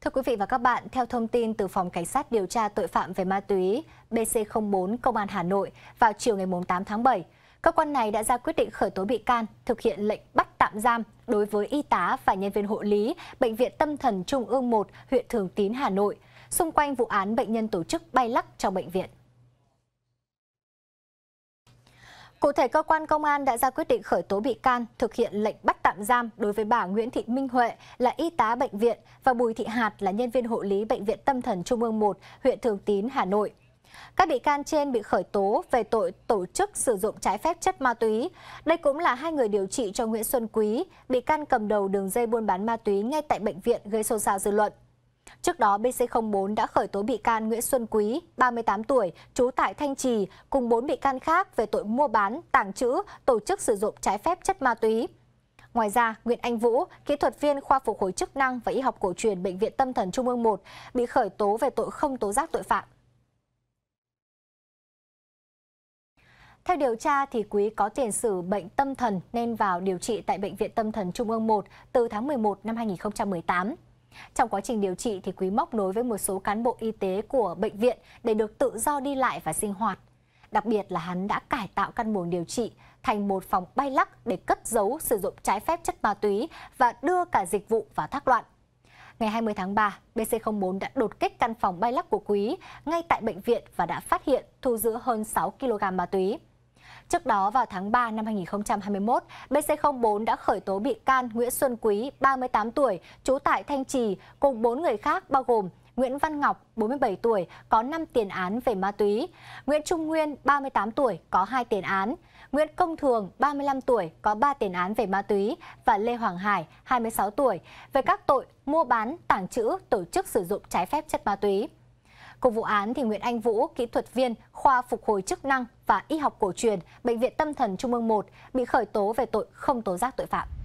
Thưa quý vị và các bạn, theo thông tin từ Phòng Cảnh sát điều tra tội phạm về ma túy BC04 Công an Hà Nội vào chiều ngày 8 tháng 7, cơ quan này đã ra quyết định khởi tố bị can, thực hiện lệnh bắt tạm giam đối với y tá và nhân viên hộ lý Bệnh viện Tâm thần Trung ương 1, huyện Thường Tín, Hà Nội, xung quanh vụ án bệnh nhân tổ chức bay lắc trong bệnh viện. Cụ thể, cơ quan công an đã ra quyết định khởi tố bị can, thực hiện lệnh bắt tạm giam đối với bà Nguyễn Thị Minh Huệ là y tá bệnh viện và Bùi Thị Hạt là nhân viên hộ lý Bệnh viện Tâm thần Trung ương 1, huyện Thường Tín, Hà Nội. Các bị can trên bị khởi tố về tội tổ chức sử dụng trái phép chất ma túy. Đây cũng là hai người điều trị cho Nguyễn Xuân Quý, bị can cầm đầu đường dây buôn bán ma túy ngay tại bệnh viện gây xôn xao dư luận. Trước đó, BC04 đã khởi tố bị can Nguyễn Xuân Quý, 38 tuổi, trú tại Thanh Trì, cùng 4 bị can khác về tội mua bán, tàng trữ, tổ chức sử dụng trái phép chất ma túy. Ngoài ra, Nguyễn Anh Vũ, kỹ thuật viên khoa phục hồi chức năng và y học cổ truyền Bệnh viện Tâm thần Trung ương 1 bị khởi tố về tội không tố giác tội phạm. Theo điều tra thì Quý có tiền sử bệnh tâm thần nên vào điều trị tại Bệnh viện Tâm thần Trung ương 1 từ tháng 11 năm 2018. Trong quá trình điều trị thì Quý móc nối với một số cán bộ y tế của bệnh viện để được tự do đi lại và sinh hoạt. Đặc biệt là hắn đã cải tạo căn buồng điều trị thành một phòng bay lắc để cất giấu sử dụng trái phép chất ma túy và đưa cả dịch vụ vào thác loạn. Ngày 20 tháng 3, BC04 đã đột kích căn phòng bay lắc của Quý ngay tại bệnh viện và đã phát hiện thu giữ hơn 6 kg ma túy. Trước đó vào tháng 3 năm 2021, BC04 đã khởi tố bị can Nguyễn Xuân Quý, 38 tuổi, trú tại Thanh Trì, cùng 4 người khác bao gồm Nguyễn Văn Ngọc, 47 tuổi, có 5 tiền án về ma túy. Nguyễn Trung Nguyên, 38 tuổi, có 2 tiền án. Nguyễn Công Thường, 35 tuổi, có 3 tiền án về ma túy và Lê Hoàng Hải, 26 tuổi, về các tội mua bán, tàng trữ, tổ chức sử dụng trái phép chất ma túy. Cùng vụ án thì Nguyễn Anh Vũ, kỹ thuật viên khoa phục hồi chức năng và y học cổ truyền, bệnh viện Tâm thần Trung ương 1 bị khởi tố về tội không tố giác tội phạm.